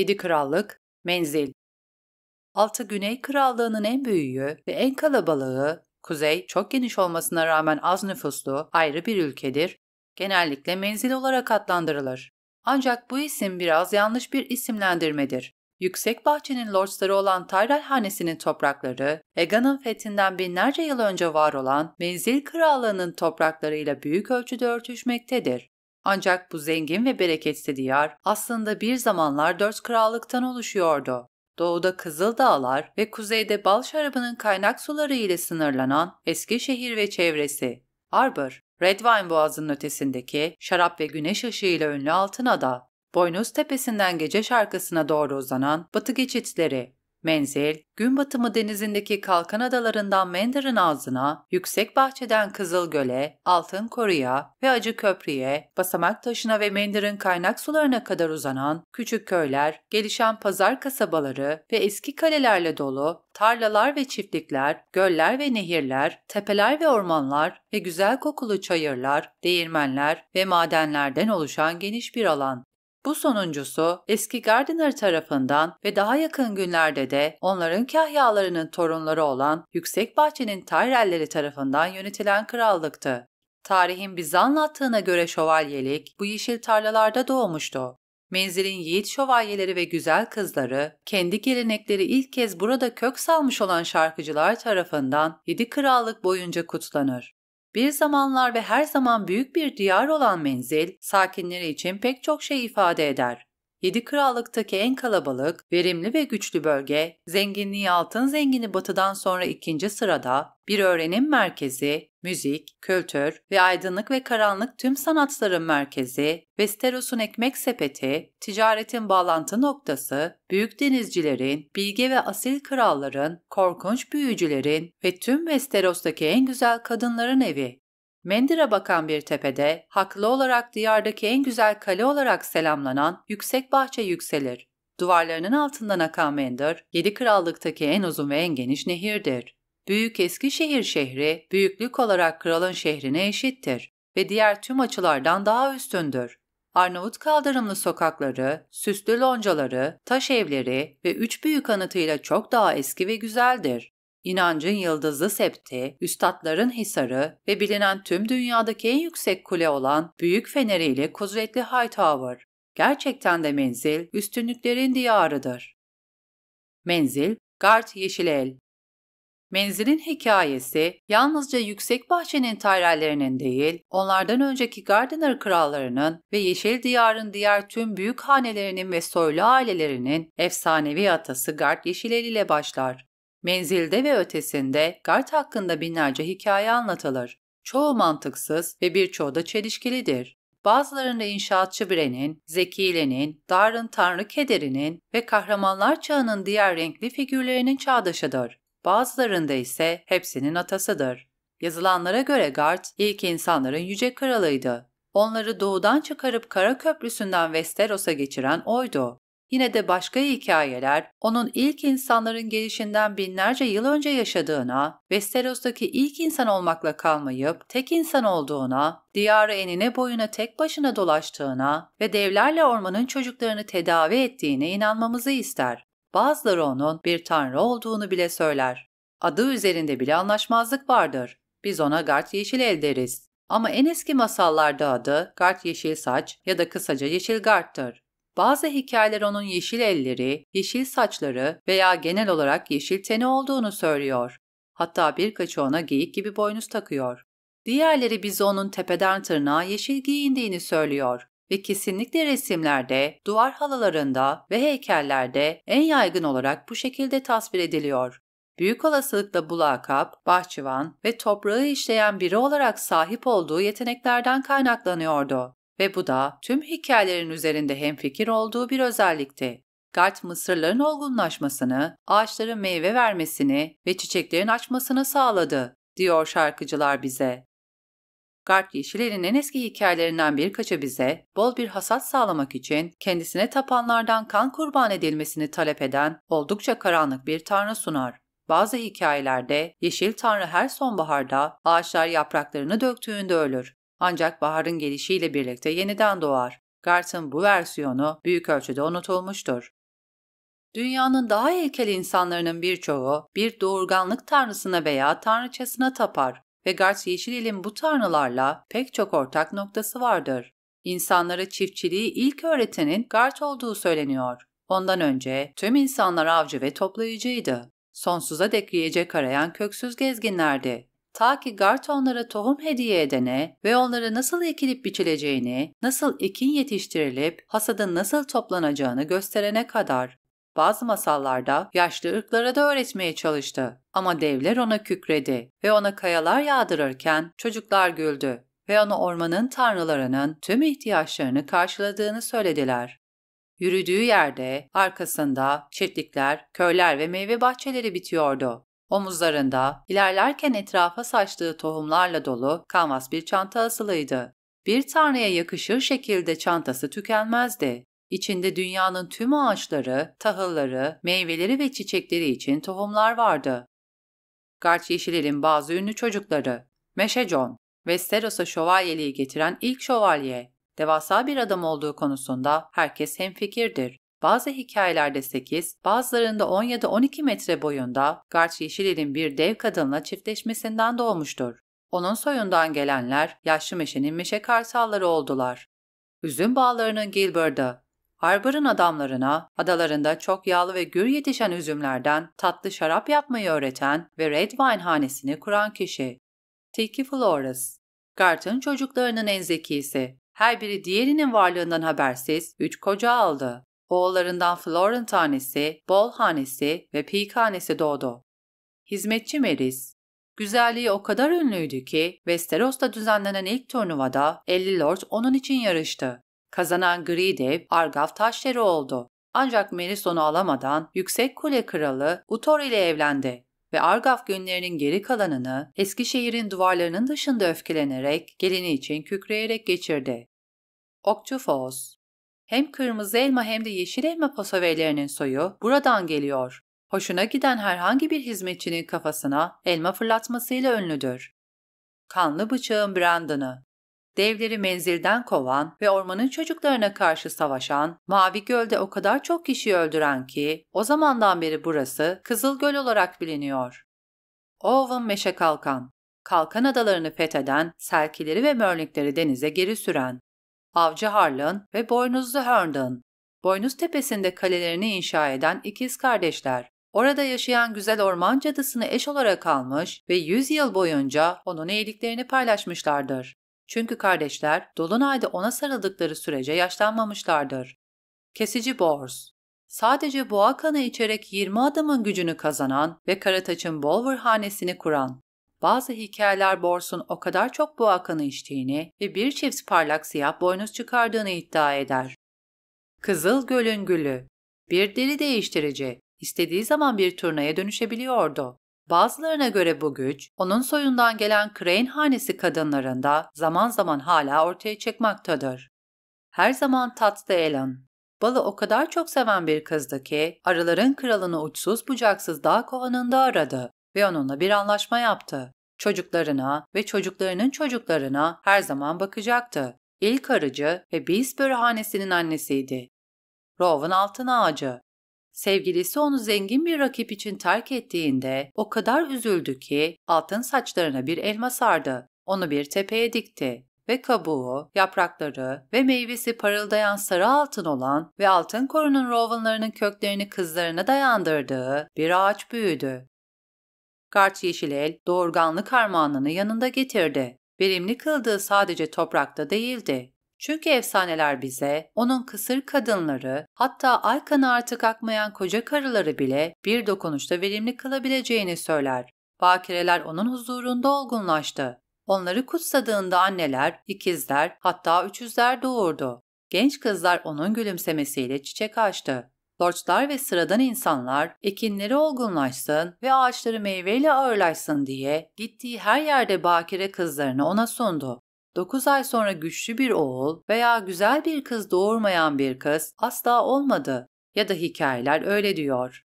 Yedi Krallık, Menzil Altı Güney Krallığı'nın en büyüğü ve en kalabalığı, Kuzey çok geniş olmasına rağmen az nüfuslu ayrı bir ülkedir, genellikle menzil olarak adlandırılır. Ancak bu isim biraz yanlış bir isimlendirmedir. Yüksek bahçenin lordsları olan Tyrell Hanesi'nin toprakları, Egan'ın fethinden binlerce yıl önce var olan Menzil Krallığı'nın topraklarıyla büyük ölçüde örtüşmektedir. Ancak bu zengin ve bereketli diyar aslında bir zamanlar dört krallıktan oluşuyordu. Doğuda Kızıl Dağlar ve kuzeyde bal şarabının kaynak suları ile sınırlanan şehir ve çevresi. Arbor, Wine Boğazı'nın ötesindeki şarap ve güneş ışığıyla ünlü Altınada, Boynuz Tepesi'nden Gece Şarkısı'na doğru uzanan batı geçitleri, Menzil, gün batımı denizindeki kalkan adalarından Mender'ın ağzına, yüksek bahçeden Kızıl Göle, Altın Koru'ya ve Acı Köprü'ye, basamak taşına ve Mender'ın kaynak sularına kadar uzanan küçük köyler, gelişen pazar kasabaları ve eski kalelerle dolu tarlalar ve çiftlikler, göller ve nehirler, tepeler ve ormanlar ve güzel kokulu çayırlar, değirmenler ve madenlerden oluşan geniş bir alan. Bu sonuncusu eski Gardiner tarafından ve daha yakın günlerde de onların kahyalarının torunları olan Yüksek Bahçe'nin Tyrell'leri tarafından yönetilen krallıktı. Tarihin bize anlattığına göre şövalyelik bu yeşil tarlalarda doğmuştu. Menzil'in yiğit şövalyeleri ve güzel kızları, kendi gelenekleri ilk kez burada kök salmış olan şarkıcılar tarafından yedi krallık boyunca kutlanır. Bir zamanlar ve her zaman büyük bir diyar olan menzil, sakinleri için pek çok şey ifade eder. Yedi krallıktaki en kalabalık, verimli ve güçlü bölge, zenginliği altın zengini batıdan sonra ikinci sırada, bir öğrenim merkezi, müzik, kültür ve aydınlık ve karanlık tüm sanatların merkezi, Westeros'un ekmek sepeti, ticaretin bağlantı noktası, büyük denizcilerin, bilge ve asil kralların, korkunç büyücülerin ve tüm Westeros'taki en güzel kadınların evi. Mendir'e bakan bir tepede, haklı olarak diyardaki en güzel kale olarak selamlanan yüksek bahçe yükselir. Duvarlarının altından akan Mendir, yedi krallıktaki en uzun ve en geniş nehirdir. Büyük Eski Şehir şehri, büyüklük olarak kralın şehrine eşittir ve diğer tüm açılardan daha üstündür. Arnavut kaldırımlı sokakları, süslü loncaları, taş evleri ve üç büyük anıtıyla çok daha eski ve güzeldir. İnancın yıldızı septi, üstadların hisarı ve bilinen tüm dünyadaki en yüksek kule olan büyük ile kudretli Hightower. Gerçekten de menzil üstünlüklerin diyarıdır. Menzil, Gart Yeşilel Menzilin hikayesi yalnızca yüksek bahçenin Tyrell'lerinin değil, onlardan önceki Gardiner krallarının ve Yeşil Diyar'ın diğer tüm büyük hanelerinin ve soylu ailelerinin efsanevi atası Gard Yeşilel ile başlar. Menzilde ve ötesinde Gart hakkında binlerce hikaye anlatılır. Çoğu mantıksız ve birçoğu da çelişkilidir. Bazılarında inşaatçı Bren'in, Zekile'nin, Dar'ın Tanrı Kederi'nin ve Kahramanlar Çağı'nın diğer renkli figürlerinin çağdaşıdır. Bazılarında ise hepsinin atasıdır. Yazılanlara göre Gart ilk insanların yüce kralıydı. Onları doğudan çıkarıp Kara Köprüsü'nden Westeros'a geçiren oydu. Yine de başka hikayeler onun ilk insanların gelişinden binlerce yıl önce yaşadığına, Westeros'taki ilk insan olmakla kalmayıp tek insan olduğuna, diyarı enine boyuna tek başına dolaştığına ve devlerle ormanın çocuklarını tedavi ettiğine inanmamızı ister. Bazıları onun bir tanrı olduğunu bile söyler. Adı üzerinde bile anlaşmazlık vardır. Biz ona Gart Yeşil El deriz. Ama en eski masallarda adı Gart Yeşil Saç ya da kısaca Yeşil Gart'tır. Bazı hikayeler onun yeşil elleri, yeşil saçları veya genel olarak yeşil teni olduğunu söylüyor. Hatta birkaçı ona geyik gibi boynuz takıyor. Diğerleri bize onun tepeden tırnağa yeşil giyindiğini söylüyor ve kesinlikle resimlerde, duvar halılarında ve heykellerde en yaygın olarak bu şekilde tasvir ediliyor. Büyük olasılıkla bu lakap, bahçıvan ve toprağı işleyen biri olarak sahip olduğu yeteneklerden kaynaklanıyordu ve bu da tüm hikayelerin üzerinde hemfikir olduğu bir özellikti. Gart mısırların olgunlaşmasını, ağaçların meyve vermesini ve çiçeklerin açmasını sağladı, diyor şarkıcılar bize. Gart yeşillerin en eski hikayelerinden birkaçı bize, bol bir hasat sağlamak için kendisine tapanlardan kan kurban edilmesini talep eden oldukça karanlık bir tanrı sunar. Bazı hikayelerde yeşil tanrı her sonbaharda ağaçlar yapraklarını döktüğünde ölür ancak baharın gelişiyle birlikte yeniden doğar. Gart'ın bu versiyonu büyük ölçüde unutulmuştur. Dünyanın daha ilkel insanların birçoğu bir doğurganlık tanrısına veya tanrıçasına tapar ve Gart Yeşilil'in bu tanrılarla pek çok ortak noktası vardır. İnsanlara çiftçiliği ilk öğretenin Gart olduğu söyleniyor. Ondan önce tüm insanlar avcı ve toplayıcıydı. Sonsuza dek yiyecek arayan köksüz gezginlerdi ta ki Gart onlara tohum hediye edene ve onlara nasıl ekilip biçileceğini, nasıl ekin yetiştirilip hasadın nasıl toplanacağını gösterene kadar bazı masallarda yaşlı ırklara da öğretmeye çalıştı. Ama devler ona kükredi ve ona kayalar yağdırırken çocuklar güldü ve ona ormanın tanrılarının tüm ihtiyaçlarını karşıladığını söylediler. Yürüdüğü yerde, arkasında çiftlikler, köyler ve meyve bahçeleri bitiyordu. Omuzlarında ilerlerken etrafa saçtığı tohumlarla dolu kanvas bir çanta asılıydı. Bir tanrıya yakışır şekilde çantası tükenmezdi. İçinde dünyanın tüm ağaçları, tahılları, meyveleri ve çiçekleri için tohumlar vardı. Garç Yeşilel'in bazı ünlü çocukları, Meşe John, Westeros'a şövalyeliği getiren ilk şövalye, devasa bir adam olduğu konusunda herkes hemfikirdir bazı hikayelerde 8, bazılarında 10 ya da 12 metre boyunda Garç Yeşilil'in bir dev kadınla çiftleşmesinden doğmuştur. Onun soyundan gelenler yaşlı meşenin meşe kartalları oldular. Üzüm bağlarının Gilbert'ı, Harber'ın adamlarına adalarında çok yağlı ve gür yetişen üzümlerden tatlı şarap yapmayı öğreten ve Red Wine hanesini kuran kişi. Tiki Flores Gart'ın çocuklarının en zekisi. Her biri diğerinin varlığından habersiz üç koca aldı. Oğullarından Florent hanesi, Bol hanesi ve Peak hanesi doğdu. Hizmetçi Meris, Güzelliği o kadar ünlüydü ki Westeros'ta düzenlenen ilk turnuvada 50 lord onun için yarıştı. Kazanan Gri Dev Argav taşları oldu. Ancak Meris onu alamadan Yüksek Kule Kralı Utor ile evlendi ve Argaf günlerinin geri kalanını Eskişehir'in duvarlarının dışında öfkelenerek gelini için kükreyerek geçirdi. Okçu Okçufos hem kırmızı elma hem de yeşil elma pasovelerinin soyu buradan geliyor. Hoşuna giden herhangi bir hizmetçinin kafasına elma fırlatmasıyla ünlüdür. Kanlı bıçağın Brandon'ı devleri menzilden kovan ve ormanın çocuklarına karşı savaşan, Mavi Göl'de o kadar çok kişi öldüren ki o zamandan beri burası Kızıl Göl olarak biliniyor. Owen Meşe Kalkan Kalkan adalarını fetheden, selkileri ve mörlikleri denize geri süren, Avcı Harlan ve Boynuzlu Herndon. Boynuz Tepesi'nde kalelerini inşa eden ikiz kardeşler. Orada yaşayan güzel orman cadısını eş olarak almış ve 100 yıl boyunca onun iyiliklerini paylaşmışlardır. Çünkü kardeşler Dolunay'da ona sarıldıkları sürece yaşlanmamışlardır. Kesici Bors Sadece boğa kanı içerek 20 adamın gücünü kazanan ve Karataç'ın Bolver hanesini kuran, bazı hikayeler Bors'un o kadar çok bu kanı içtiğini ve bir çift parlak siyah boynuz çıkardığını iddia eder. Kızıl Göl'ün Gülü Bir deri değiştirici, istediği zaman bir turnaya dönüşebiliyordu. Bazılarına göre bu güç, onun soyundan gelen Crane hanesi kadınlarında zaman zaman hala ortaya çıkmaktadır. Her zaman tatlı elan, Balı o kadar çok seven bir kızdı ki, arıların kralını uçsuz bucaksız dağ kovanında aradı ve onunla bir anlaşma yaptı çocuklarına ve çocuklarının çocuklarına her zaman bakacaktı. İlk arıcı ve Beesbury hanesinin annesiydi. Rowan altın ağacı. Sevgilisi onu zengin bir rakip için terk ettiğinde o kadar üzüldü ki altın saçlarına bir elma sardı. Onu bir tepeye dikti ve kabuğu, yaprakları ve meyvesi parıldayan sarı altın olan ve altın korunun rovanlarının köklerini kızlarına dayandırdığı bir ağaç büyüdü. Kart Yeşilel doğurganlık armağanını yanında getirdi. Verimli kıldığı sadece toprakta değildi. Çünkü efsaneler bize onun kısır kadınları hatta ay kanı artık akmayan koca karıları bile bir dokunuşta verimli kılabileceğini söyler. Bakireler onun huzurunda olgunlaştı. Onları kutsadığında anneler, ikizler hatta üçüzler doğurdu. Genç kızlar onun gülümsemesiyle çiçek açtı. Lordlar ve sıradan insanlar ekinleri olgunlaşsın ve ağaçları meyveyle ağırlaşsın diye gittiği her yerde bakire kızlarını ona sundu. 9 ay sonra güçlü bir oğul veya güzel bir kız doğurmayan bir kız asla olmadı ya da hikayeler öyle diyor.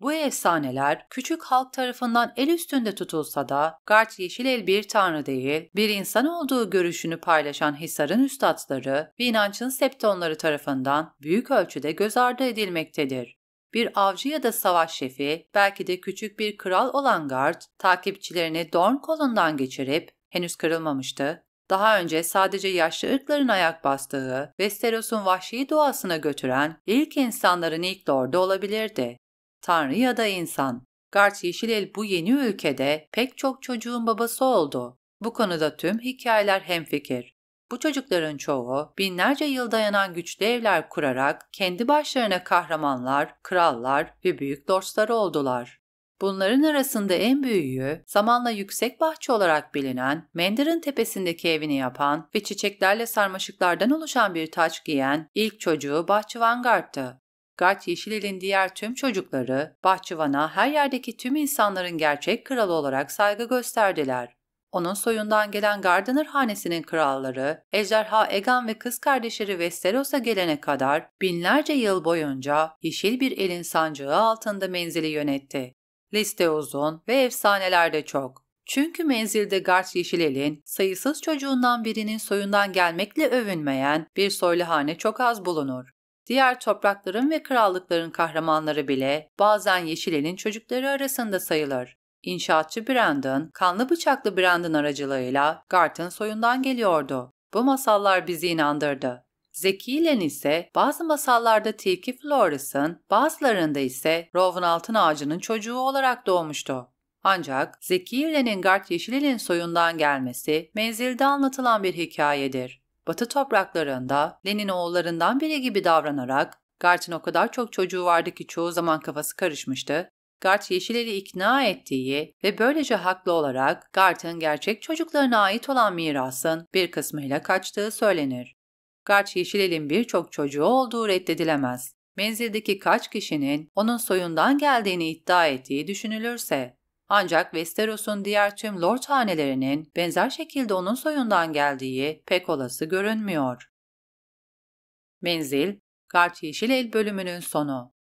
Bu efsaneler küçük halk tarafından el üstünde tutulsa da Gart el bir tanrı değil, bir insan olduğu görüşünü paylaşan Hisar'ın üstadları ve inancın septonları tarafından büyük ölçüde göz ardı edilmektedir. Bir avcı ya da savaş şefi, belki de küçük bir kral olan Gart, takipçilerini Dorn kolundan geçirip, henüz kırılmamıştı, daha önce sadece yaşlı ırkların ayak bastığı, Westeros'un vahşi doğasına götüren ilk insanların ilk lordu olabilirdi. Tanrı ya da insan. Garç Yeşilel bu yeni ülkede pek çok çocuğun babası oldu. Bu konuda tüm hikayeler hemfikir. Bu çocukların çoğu binlerce yıl dayanan güçlü evler kurarak kendi başlarına kahramanlar, krallar ve büyük dostlar oldular. Bunların arasında en büyüğü zamanla yüksek bahçe olarak bilinen Mender'ın tepesindeki evini yapan ve çiçeklerle sarmaşıklardan oluşan bir taç giyen ilk çocuğu Bahçıvan Garp'tı. Gart Yeşilel'in diğer tüm çocukları, bahçıvana her yerdeki tüm insanların gerçek kralı olarak saygı gösterdiler. Onun soyundan gelen Gardiner hanesinin kralları, ejderha Egan ve kız kardeşleri Westeros'a gelene kadar binlerce yıl boyunca yeşil bir elin sancağı altında menzili yönetti. Liste uzun ve efsaneler de çok. Çünkü menzilde Gart Yeşilel'in sayısız çocuğundan birinin soyundan gelmekle övünmeyen bir soylu hane çok az bulunur. Diğer toprakların ve krallıkların kahramanları bile bazen Yeşile'nin çocukları arasında sayılır. İnşaatçı Brandon, kanlı bıçaklı Brandon aracılığıyla Gart'ın soyundan geliyordu. Bu masallar bizi inandırdı. Zeki Len ise bazı masallarda Tilki Flores'ın, bazılarında ise Rov'un altın ağacının çocuğu olarak doğmuştu. Ancak Zeki Len'in Gart Yeşilil'in soyundan gelmesi menzilde anlatılan bir hikayedir. Batı topraklarında Lenin oğullarından biri gibi davranarak Gart'ın o kadar çok çocuğu vardı ki çoğu zaman kafası karışmıştı. Gart Yeşilleri ikna ettiği ve böylece haklı olarak Gart'ın gerçek çocuklarına ait olan mirasın bir kısmıyla kaçtığı söylenir. Gart Yeşilel'in birçok çocuğu olduğu reddedilemez. Menzildeki kaç kişinin onun soyundan geldiğini iddia ettiği düşünülürse ancak Westeros'un diğer tüm lord hanelerinin benzer şekilde onun soyundan geldiği pek olası görünmüyor. Menzil, Kart Yeşil El bölümünün sonu.